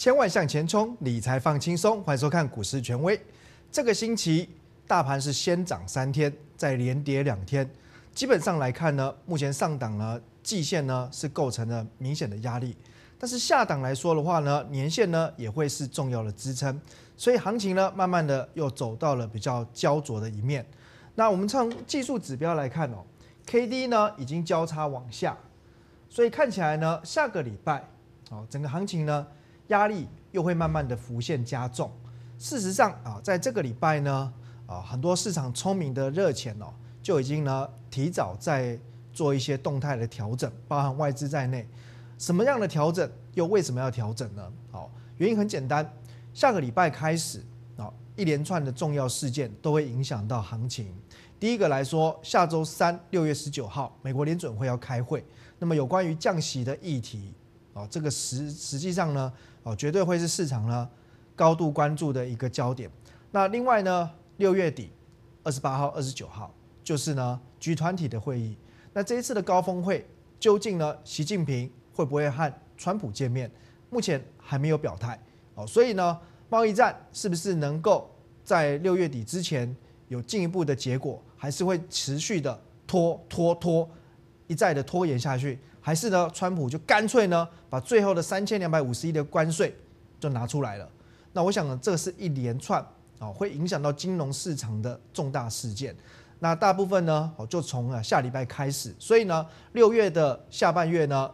千万向前冲，理财放轻松。欢迎收看股市权威。这个星期大盘是先涨三天，再连跌两天。基本上来看呢，目前上档呢季线呢是构成了明显的压力，但是下档来说的话呢，年线呢也会是重要的支撑。所以行情呢，慢慢的又走到了比较焦灼的一面。那我们从技术指标来看哦，K D 呢已经交叉往下，所以看起来呢，下个礼拜哦，整个行情呢。压力又会慢慢的浮现加重。事实上啊，在这个礼拜呢，啊，很多市场聪明的热钱哦，就已经呢提早在做一些动态的调整，包含外资在内。什么样的调整，又为什么要调整呢？好，原因很简单，下个礼拜开始啊，一连串的重要事件都会影响到行情。第一个来说，下周三六月十九号，美国联准会要开会，那么有关于降息的议题啊，这个实实际上呢。哦，绝对会是市场呢高度关注的一个焦点。那另外呢，六月底二十八号、二十九号就是呢集团体的会议。那这一次的高峰会，究竟呢习近平会不会和川普见面？目前还没有表态。哦，所以呢，贸易战是不是能够在六月底之前有进一步的结果，还是会持续的拖拖拖，一再的拖延下去？还是呢，川普就干脆呢，把最后的三千两百五十亿的关税就拿出来了。那我想，呢，这是一连串哦，会影响到金融市场的重大事件。那大部分呢，哦，就从啊下礼拜开始。所以呢，六月的下半月呢，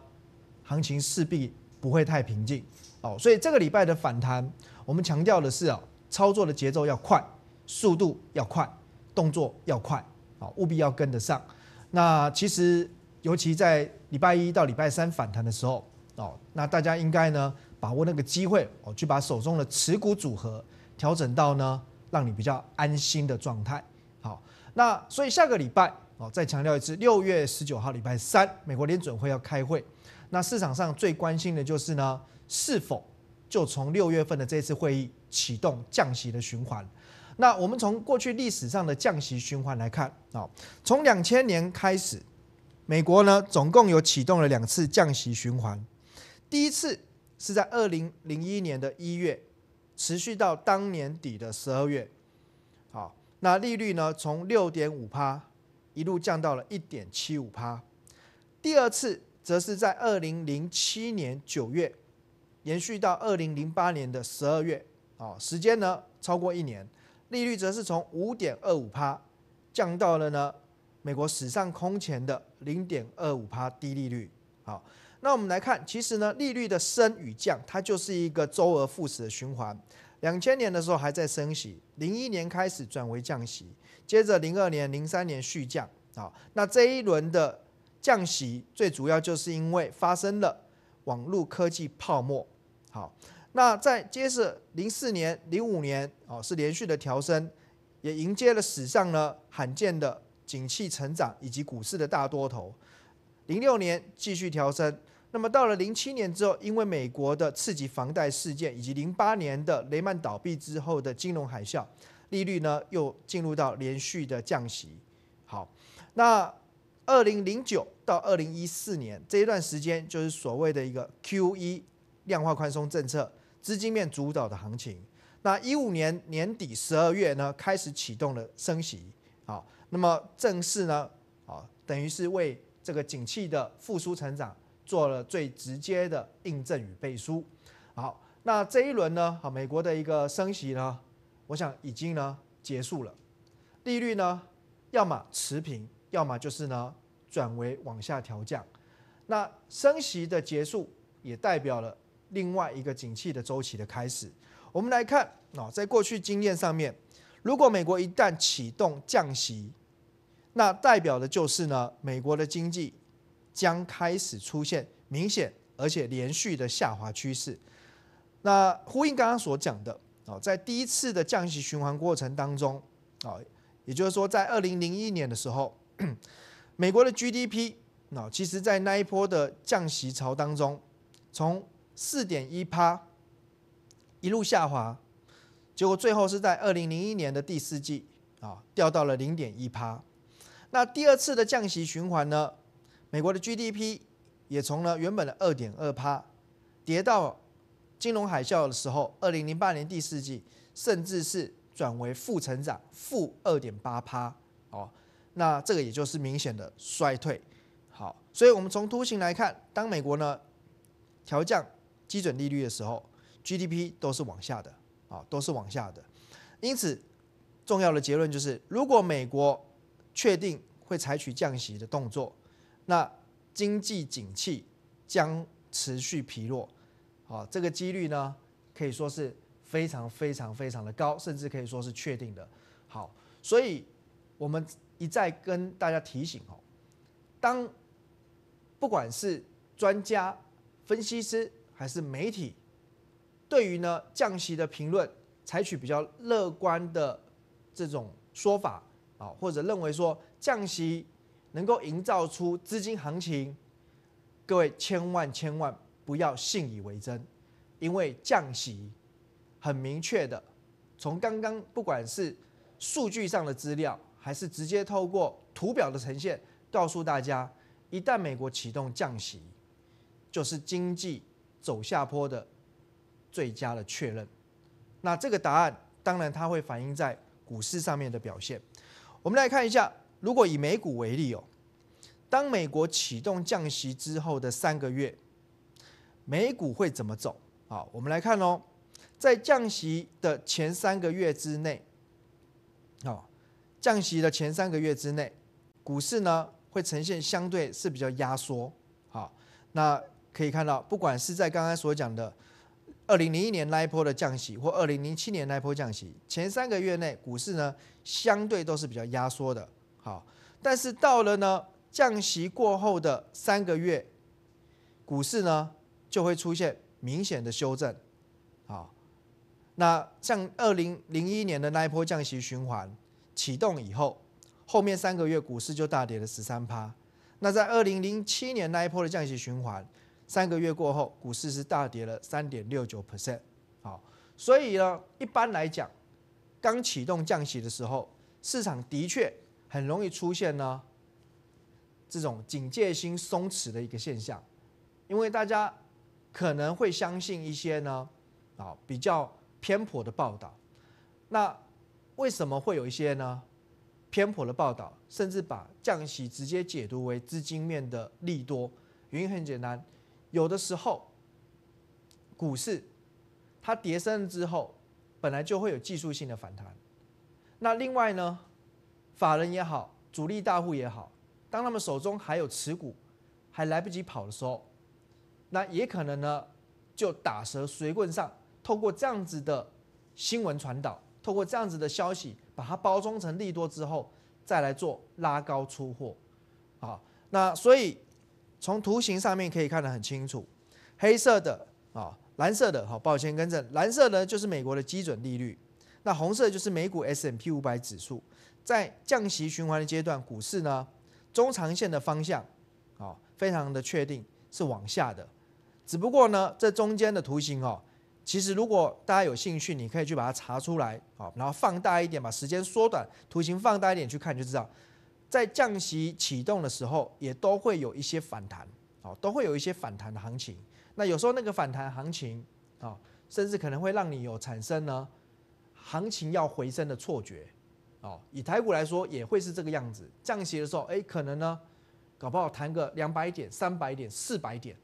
行情势必不会太平静哦。所以这个礼拜的反弹，我们强调的是啊，操作的节奏要快，速度要快，动作要快啊，务必要跟得上。那其实。尤其在礼拜一到礼拜三反弹的时候哦，那大家应该呢把握那个机会哦，去把手中的持股组合调整到呢让你比较安心的状态。好，那所以下个礼拜哦，再强调一次，六月十九号礼拜三，美国联准会要开会。那市场上最关心的就是呢，是否就从六月份的这次会议启动降息的循环？那我们从过去历史上的降息循环来看啊，从两千年开始。美国呢，总共有启动了两次降息循环，第一次是在二零零一年的一月，持续到当年底的十二月，好，那利率呢，从六点五趴一路降到了一点七五趴。第二次则是在二零零七年九月，延续到二零零八年的十二月，哦，时间呢超过一年，利率则是从五点二五趴降到了呢美国史上空前的。零点二五趴低利率，好，那我们来看，其实呢，利率的升与降，它就是一个周而复始的循环。两千年的时候还在升息，零一年开始转为降息，接着零二年、零三年续降，好，那这一轮的降息最主要就是因为发生了网络科技泡沫，好，那在接着零四年、零五年，哦，是连续的调升，也迎接了史上呢罕见的。景气成长以及股市的大多头，零六年继续调升。那么到了零七年之后，因为美国的刺激房贷事件以及零八年的雷曼倒闭之后的金融海啸，利率呢又进入到连续的降息。好，那二零零九到二零一四年这一段时间，就是所谓的一个 QE 量化宽松政策，资金面主导的行情。那一五年年底十二月呢，开始启动了升息。好。那么正式呢，啊，等于是为这个景气的复苏成长做了最直接的印证与背书。好，那这一轮呢，啊，美国的一个升息呢，我想已经呢结束了。利率呢，要么持平，要么就是呢转为往下调降。那升息的结束，也代表了另外一个景气的周期的开始。我们来看，啊，在过去经验上面，如果美国一旦启动降息，那代表的就是呢，美国的经济将开始出现明显而且连续的下滑趋势。那呼应刚刚所讲的哦，在第一次的降息循环过程当中啊，也就是说，在二零零一年的时候，美国的 GDP 那其实在那一波的降息潮当中，从四点一趴一路下滑，结果最后是在二零零一年的第四季啊，掉到了零点一趴。那第二次的降息循环呢？美国的 GDP 也从呢原本的二点二趴跌到金融海啸的时候，二零零八年第四季，甚至是转为负成长，负二点八趴哦。那这个也就是明显的衰退。好，所以我们从图形来看，当美国呢调降基准利率的时候，GDP 都是往下的啊，都是往下的。因此，重要的结论就是，如果美国确定会采取降息的动作，那经济景气将持续疲弱，好，这个几率呢，可以说是非常非常非常的高，甚至可以说是确定的。好，所以我们一再跟大家提醒哦，当不管是专家、分析师还是媒体，对于呢降息的评论，采取比较乐观的这种说法。啊，或者认为说降息能够营造出资金行情，各位千万千万不要信以为真，因为降息很明确的，从刚刚不管是数据上的资料，还是直接透过图表的呈现，告诉大家，一旦美国启动降息，就是经济走下坡的最佳的确认。那这个答案当然它会反映在股市上面的表现。我们来看一下，如果以美股为例哦，当美国启动降息之后的三个月，美股会怎么走？好，我们来看哦，在降息的前三个月之内，哦，降息的前三个月之内，股市呢会呈现相对是比较压缩。好，那可以看到，不管是在刚刚所讲的。二零零一年那一波的降息，或二零零七年那一波降息前三个月内，股市呢相对都是比较压缩的。好，但是到了呢降息过后的三个月，股市呢就会出现明显的修正。好，那像二零零一年的那一波降息循环启动以后，后面三个月股市就大跌了十三趴。那在二零零七年那一波的降息循环。三个月过后，股市是大跌了三点六九 percent。好，所以呢，一般来讲，刚启动降息的时候，市场的确很容易出现呢这种警戒心松弛的一个现象，因为大家可能会相信一些呢啊比较偏颇的报道。那为什么会有一些呢偏颇的报道，甚至把降息直接解读为资金面的利多？原因很简单。有的时候，股市它跌升之后，本来就会有技术性的反弹。那另外呢，法人也好，主力大户也好，当他们手中还有持股，还来不及跑的时候，那也可能呢，就打蛇随棍上，透过这样子的新闻传导，透过这样子的消息，把它包装成利多之后，再来做拉高出货。啊，那所以。从图形上面可以看得很清楚，黑色的啊，蓝色的，好抱歉更正，蓝色呢就是美国的基准利率，那红色就是美股 S M P 五百指数，在降息循环的阶段，股市呢中长线的方向啊非常的确定是往下的，只不过呢这中间的图形哦，其实如果大家有兴趣，你可以去把它查出来啊，然后放大一点，把时间缩短，图形放大一点去看就知道。在降息启动的时候，也都会有一些反弹，哦，都会有一些反弹的行情。那有时候那个反弹行情，哦，甚至可能会让你有产生呢，行情要回升的错觉，哦，以台股来说也会是这个样子。降息的时候，哎，可能呢，搞不好弹个两百点、三百点、四百点，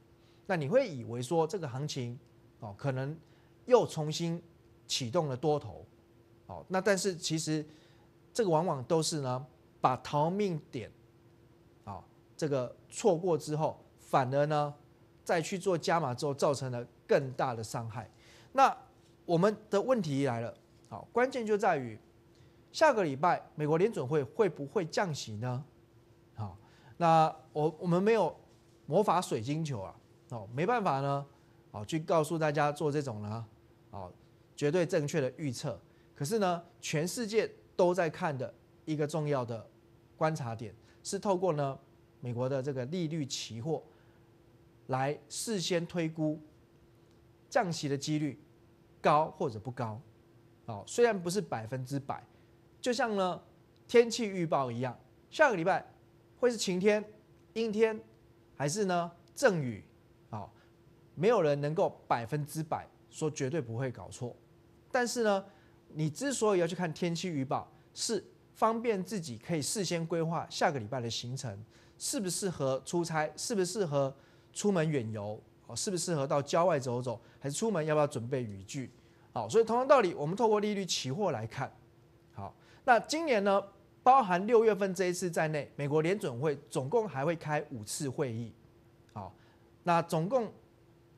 那你会以为说这个行情，哦，可能又重新启动了多头，哦，那但是其实这个往往都是呢。把逃命点，啊，这个错过之后，反而呢，再去做加码之后，造成了更大的伤害。那我们的问题来了，好，关键就在于下个礼拜美国联准会会不会降息呢？好，那我我们没有魔法水晶球啊，哦，没办法呢，哦，去告诉大家做这种呢，哦，绝对正确的预测。可是呢，全世界都在看的一个重要的。观察点是透过呢美国的这个利率期货，来事先推估降息的几率高或者不高，哦，虽然不是百分之百，就像呢天气预报一样，下个礼拜会是晴天、阴天还是呢阵雨，哦，没有人能够百分之百说绝对不会搞错，但是呢，你之所以要去看天气预报是。方便自己可以事先规划下个礼拜的行程，适不适合出差，适不适合出门远游，哦，适不适合到郊外走走，还是出门要不要准备雨具？好，所以同样道理，我们透过利率期货来看。好，那今年呢，包含六月份这一次在内，美国联准会总共还会开五次会议。好，那总共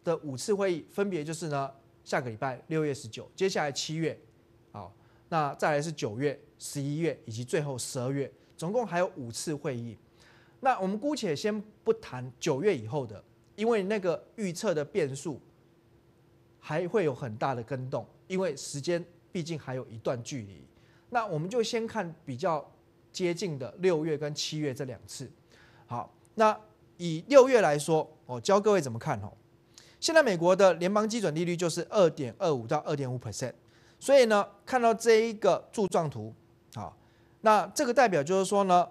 的五次会议，分别就是呢，下个礼拜六月十九，接下来七月，好，那再来是九月。十一月以及最后十二月，总共还有五次会议。那我们姑且先不谈九月以后的，因为那个预测的变数还会有很大的跟动，因为时间毕竟还有一段距离。那我们就先看比较接近的六月跟七月这两次。好，那以六月来说，我教各位怎么看哦。现在美国的联邦基准利率就是二点二五到二点五 percent，所以呢，看到这一个柱状图。那这个代表就是说呢，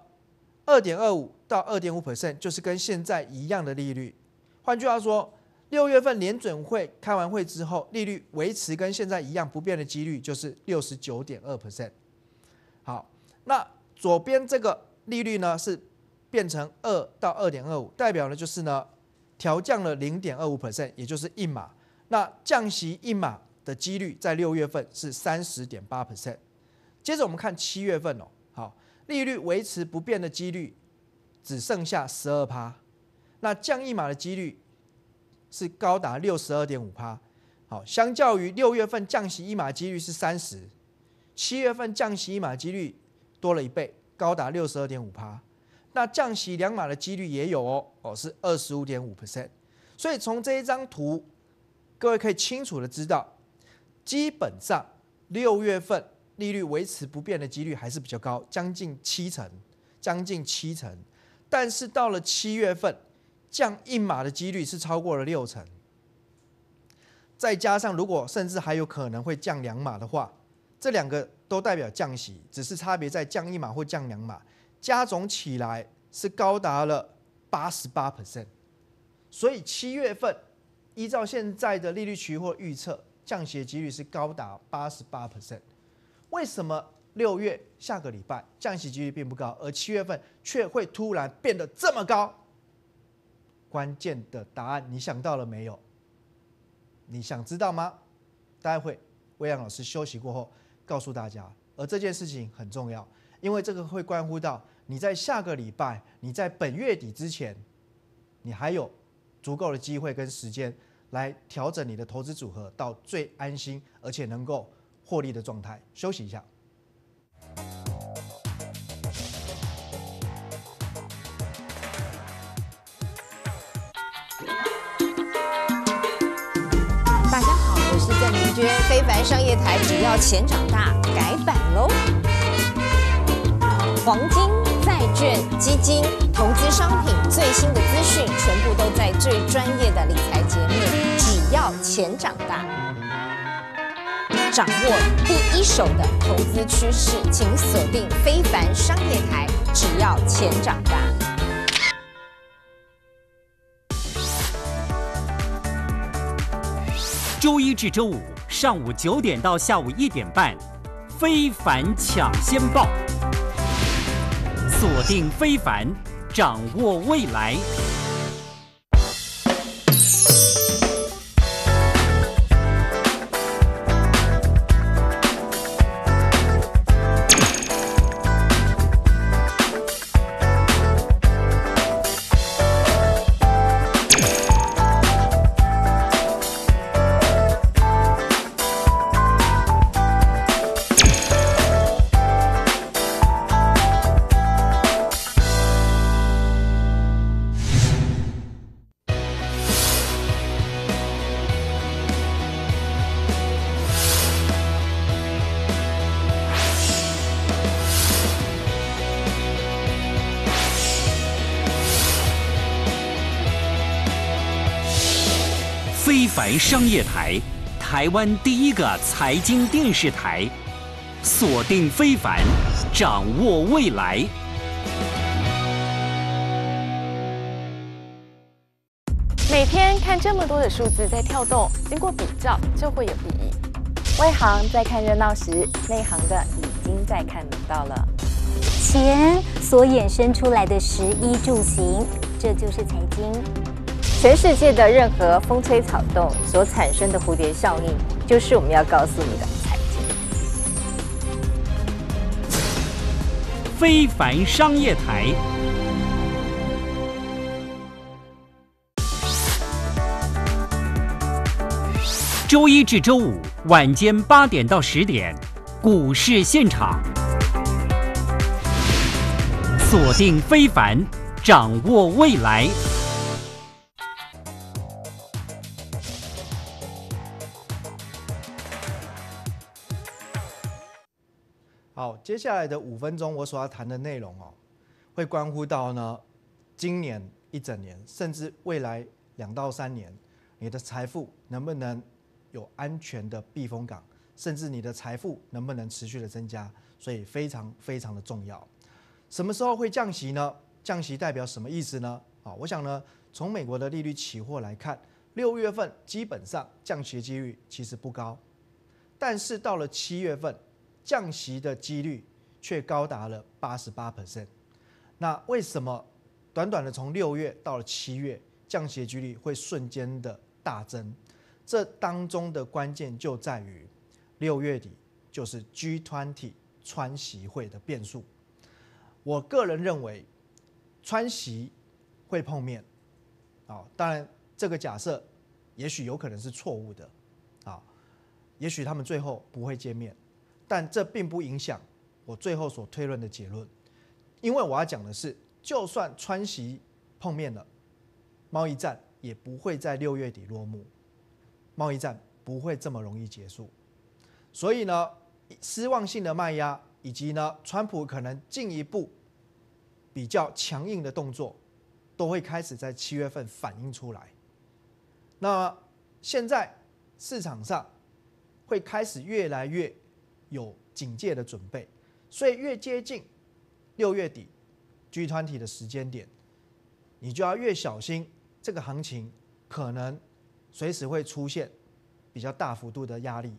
二点二五到二点五 percent 就是跟现在一样的利率。换句话说，六月份联准会开完会之后，利率维持跟现在一样不变的几率就是六十九点二 percent。好，那左边这个利率呢是变成二到二点二五，代表呢就是呢调降了零点二五 percent，也就是一码。那降息一码的几率在六月份是三十点八 percent。接着我们看七月份哦。利率维持不变的几率只剩下十二趴，那降一码的几率是高达六十二点五趴。好，相较于六月份降息一码几率是三十，七月份降息一码几率多了一倍，高达六十二点五趴。那降息两码的几率也有哦，哦是二十五点五 percent。所以从这一张图，各位可以清楚的知道，基本上六月份。利率维持不变的几率还是比较高，将近七成，将近七成。但是到了七月份，降一码的几率是超过了六成。再加上如果甚至还有可能会降两码的话，这两个都代表降息，只是差别在降一码或降两码，加总起来是高达了八十八 percent。所以七月份依照现在的利率期货预测，降息的几率是高达八十八 percent。为什么六月下个礼拜降息几率并不高，而七月份却会突然变得这么高？关键的答案你想到了没有？你想知道吗？待会魏阳老师休息过后告诉大家。而这件事情很重要，因为这个会关乎到你在下个礼拜，你在本月底之前，你还有足够的机会跟时间来调整你的投资组合到最安心，而且能够。获利的状态，休息一下。大家好，我是郑明娟，非凡商业台《只要钱长大》改版喽。黄金、债券、基金、投资商品最新的资讯，全部都在最专业的理财节目《只要钱长大》。掌握第一手的投资趋势，请锁定非凡商业台。只要钱长大，周一至周五上午九点到下午一点半，《非凡抢先报》，锁定非凡，掌握未来。凡商业台，台湾第一个财经电视台，锁定非凡，掌握未来。每天看这么多的数字在跳动，经过比较就会有意义。外行在看热闹时，内行的已经在看门道了。钱所衍生出来的十一住行，这就是财经。全世界的任何风吹草动所产生的蝴蝶效应，就是我们要告诉你的财经。非凡商业台，周一至周五晚间八点到十点，股市现场，锁定非凡，掌握未来。接下来的五分钟，我所要谈的内容哦，会关乎到呢，今年一整年，甚至未来两到三年，你的财富能不能有安全的避风港，甚至你的财富能不能持续的增加，所以非常非常的重要。什么时候会降息呢？降息代表什么意思呢？啊，我想呢，从美国的利率期货来看，六月份基本上降息的几率其实不高，但是到了七月份。降息的几率却高达了八十八 percent，那为什么短短的从六月到了七月，降息几率会瞬间的大增？这当中的关键就在于六月底就是 G20 川席会的变数。我个人认为川席会碰面啊，当然这个假设也许有可能是错误的啊，也许他们最后不会见面。但这并不影响我最后所推论的结论，因为我要讲的是，就算川西碰面了，贸易战也不会在六月底落幕，贸易战不会这么容易结束，所以呢，失望性的卖压以及呢，川普可能进一步比较强硬的动作，都会开始在七月份反映出来。那现在市场上会开始越来越。有警戒的准备，所以越接近六月底 G 团体的时间点，你就要越小心，这个行情可能随时会出现比较大幅度的压力。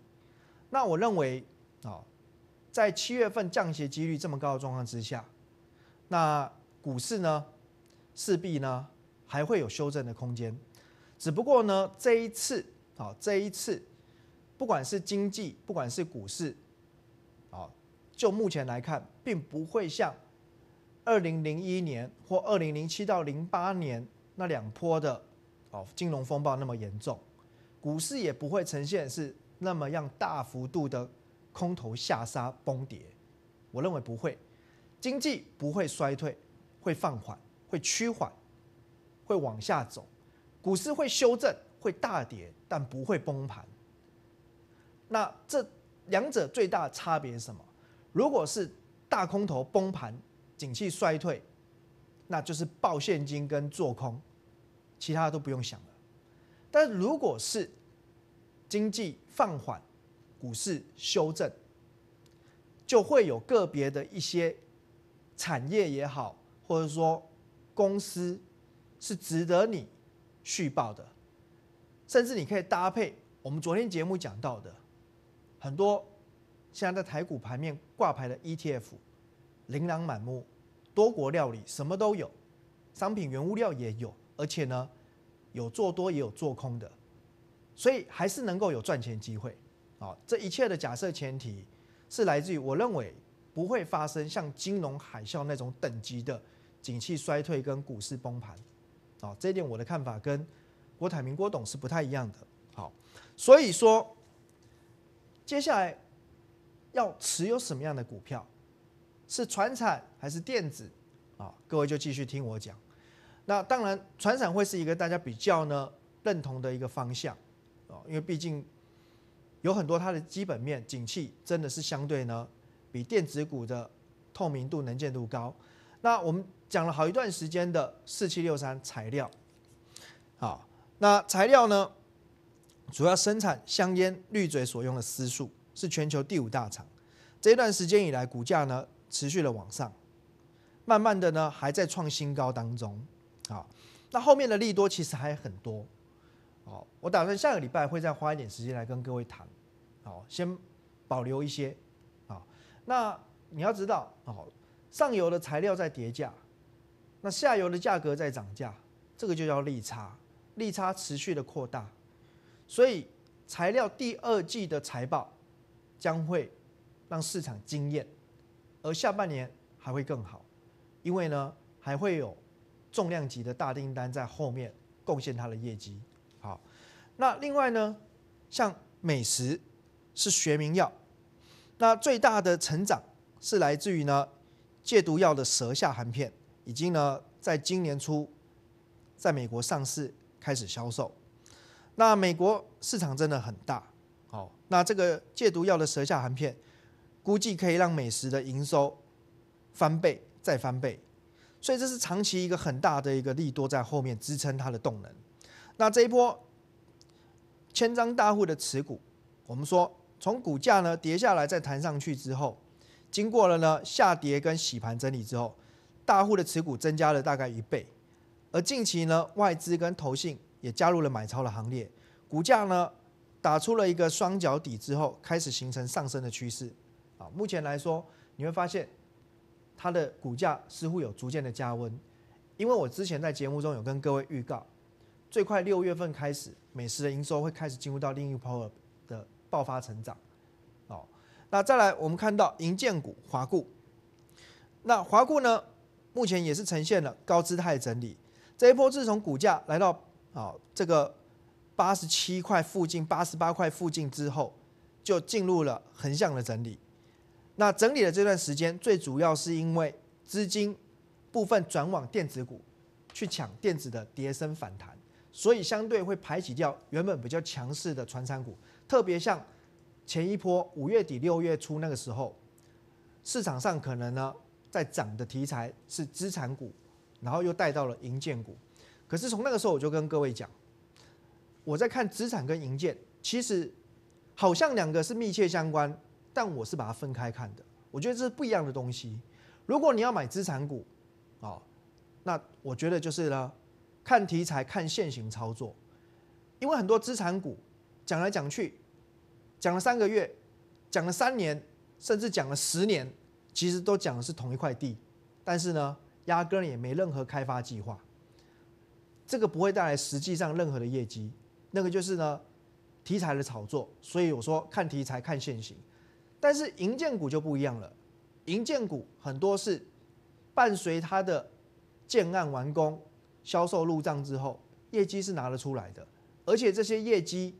那我认为，啊，在七月份降息几率这么高的状况之下，那股市呢势必呢还会有修正的空间，只不过呢这一次，啊这一次，不管是经济，不管是股市。就目前来看，并不会像二零零一年或二零零七到零八年那两波的哦金融风暴那么严重，股市也不会呈现是那么样大幅度的空头下杀崩跌，我认为不会，经济不会衰退，会放缓，会趋缓，会往下走，股市会修正，会大跌，但不会崩盘。那这两者最大的差别是什么？如果是大空头崩盘、景气衰退，那就是报现金跟做空，其他都不用想了。但如果是经济放缓、股市修正，就会有个别的一些产业也好，或者说公司是值得你续报的，甚至你可以搭配我们昨天节目讲到的很多。现在在台股盘面挂牌的 ETF，琳琅满目，多国料理什么都有，商品原物料也有，而且呢，有做多也有做空的，所以还是能够有赚钱机会啊！这一切的假设前提是来自于我认为不会发生像金融海啸那种等级的景气衰退跟股市崩盘，啊，这一点我的看法跟郭台铭郭董是不太一样的。好，所以说接下来。要持有什么样的股票？是船产还是电子啊？各位就继续听我讲。那当然，船产会是一个大家比较呢认同的一个方向啊，因为毕竟有很多它的基本面景气真的是相对呢比电子股的透明度、能见度高。那我们讲了好一段时间的四七六三材料啊，那材料呢主要生产香烟滤嘴所用的丝素。是全球第五大厂，这一段时间以来，股价呢持续的往上，慢慢的呢还在创新高当中，啊，那后面的利多其实还很多，哦，我打算下个礼拜会再花一点时间来跟各位谈，哦，先保留一些，啊，那你要知道，哦，上游的材料在叠价，那下游的价格在涨价，这个就叫利差，利差持续的扩大，所以材料第二季的财报。将会让市场惊艳，而下半年还会更好，因为呢还会有重量级的大订单在后面贡献它的业绩。好，那另外呢，像美食是学名药，那最大的成长是来自于呢戒毒药的舌下含片，已经呢在今年初在美国上市开始销售，那美国市场真的很大。好，那这个戒毒药的舌下含片，估计可以让美食的营收翻倍再翻倍，所以这是长期一个很大的一个利多在后面支撑它的动能。那这一波千张大户的持股，我们说从股价呢跌下来再弹上去之后，经过了呢下跌跟洗盘整理之后，大户的持股增加了大概一倍，而近期呢外资跟投信也加入了买超的行列，股价呢。打出了一个双脚底之后，开始形成上升的趋势，啊，目前来说你会发现它的股价似乎有逐渐的加温，因为我之前在节目中有跟各位预告，最快六月份开始，美食的营收会开始进入到另一波的爆发成长，哦，那再来我们看到银建股华固，那华固呢，目前也是呈现了高姿态整理，这一波自从股价来到啊这个。八十七块附近、八十八块附近之后，就进入了横向的整理。那整理的这段时间，最主要是因为资金部分转往电子股去抢电子的跌升反弹，所以相对会排挤掉原本比较强势的传产股。特别像前一波五月底、六月初那个时候，市场上可能呢在涨的题材是资产股，然后又带到了银建股。可是从那个时候，我就跟各位讲。我在看资产跟银建，其实好像两个是密切相关，但我是把它分开看的。我觉得这是不一样的东西。如果你要买资产股，啊，那我觉得就是呢，看题材，看现行操作，因为很多资产股讲来讲去，讲了三个月，讲了三年，甚至讲了十年，其实都讲的是同一块地，但是呢，压根也没任何开发计划，这个不会带来实际上任何的业绩。那个就是呢，题材的炒作，所以我说看题材看现行。但是银建股就不一样了，银建股很多是伴随它的建案完工、销售入账之后，业绩是拿得出来的，而且这些业绩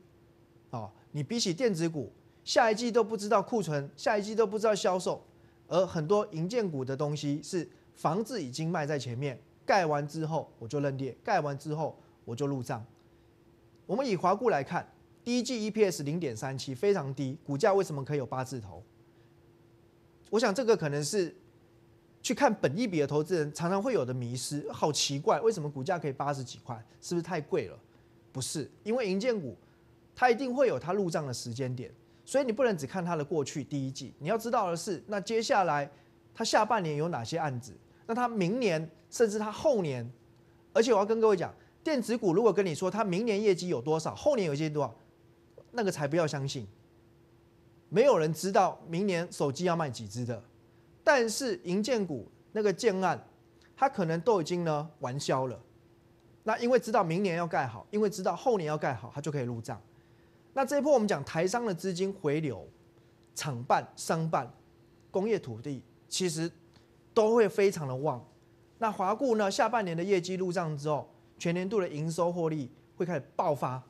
啊，你比起电子股，下一季都不知道库存，下一季都不知道销售，而很多银建股的东西是房子已经卖在前面，盖完之后我就认列，盖完之后我就入账。我们以华固来看，第一季 EPS 零点三七非常低，股价为什么可以有八字头？我想这个可能是去看本益比的投资人常常会有的迷失，好奇怪，为什么股价可以八十几块？是不是太贵了？不是，因为银建股它一定会有它入账的时间点，所以你不能只看它的过去第一季，你要知道的是，那接下来它下半年有哪些案子？那它明年甚至它后年，而且我要跟各位讲。电子股如果跟你说他明年业绩有多少，后年业绩多少，那个才不要相信。没有人知道明年手机要卖几只的，但是银建股那个建案，它可能都已经呢玩销了。那因为知道明年要盖好，因为知道后年要盖好，它就可以入账。那这一波我们讲台商的资金回流，厂办、商办、工业土地，其实都会非常的旺。那华固呢，下半年的业绩入账之后。全年度的营收获利会开始爆发，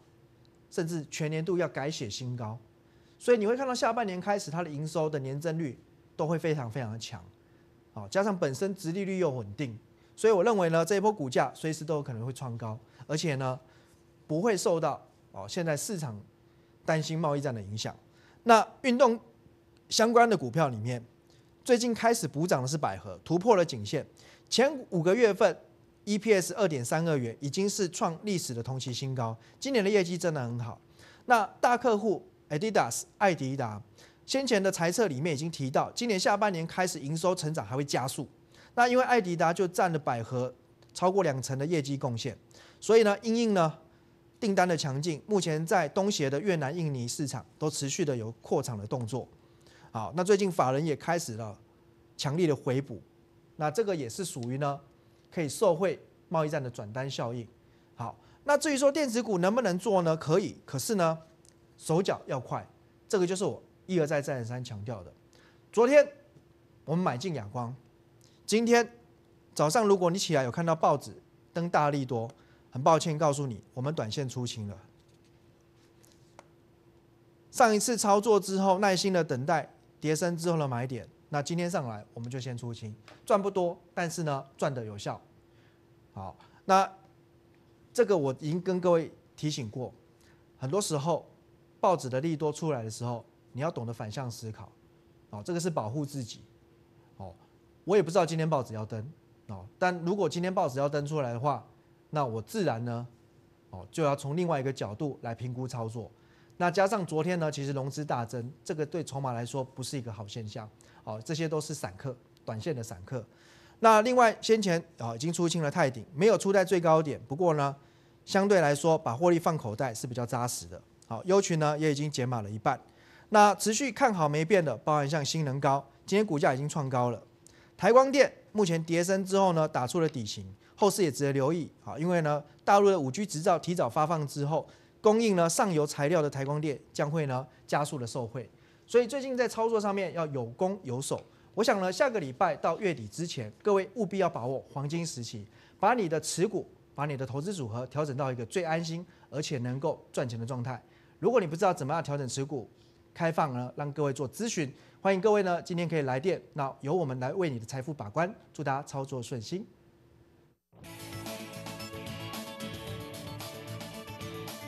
甚至全年度要改写新高，所以你会看到下半年开始它的营收的年增率都会非常非常的强，好，加上本身殖利率又稳定，所以我认为呢这一波股价随时都有可能会创高，而且呢不会受到哦现在市场担心贸易战的影响。那运动相关的股票里面，最近开始补涨的是百合，突破了颈线，前五个月份。EPS 二点三二元已经是创历史的同期新高，今年的业绩真的很好。那大客户 Adidas 艾迪达，先前的财测里面已经提到，今年下半年开始营收成长还会加速。那因为艾迪达就占了百合超过两成的业绩贡献，所以呢，因应呢订单的强劲，目前在东协的越南、印尼市场都持续的有扩厂的动作。好，那最近法人也开始了强力的回补，那这个也是属于呢。可以受惠贸易战的转单效应。好，那至于说电子股能不能做呢？可以，可是呢，手脚要快。这个就是我一而再再而三强调的。昨天我们买进亚光，今天早上如果你起来有看到报纸登大力多，很抱歉告诉你，我们短线出清了。上一次操作之后，耐心的等待跌升之后的买点。那今天上来，我们就先出清，赚不多，但是呢，赚的有效。好，那这个我已经跟各位提醒过，很多时候报纸的利多出来的时候，你要懂得反向思考，哦，这个是保护自己。哦，我也不知道今天报纸要登，哦，但如果今天报纸要登出来的话，那我自然呢，哦，就要从另外一个角度来评估操作。那加上昨天呢，其实融资大增，这个对筹码来说不是一个好现象。好，这些都是散客、短线的散客。那另外先前啊已经出清了泰鼎，没有出在最高点。不过呢，相对来说把获利放口袋是比较扎实的。好，优群呢也已经减码了一半。那持续看好没变的，包含像新能高，今天股价已经创高了。台光电目前跌升之后呢，打出了底形，后市也值得留意。好，因为呢大陆的五 G 执照提早发放之后。供应呢上游材料的台光电将会呢加速的受惠，所以最近在操作上面要有攻有守。我想呢下个礼拜到月底之前，各位务必要把握黄金时期，把你的持股，把你的投资组合调整到一个最安心而且能够赚钱的状态。如果你不知道怎么样调整持股，开放呢让各位做咨询，欢迎各位呢今天可以来电，那由我们来为你的财富把关，祝大家操作顺心。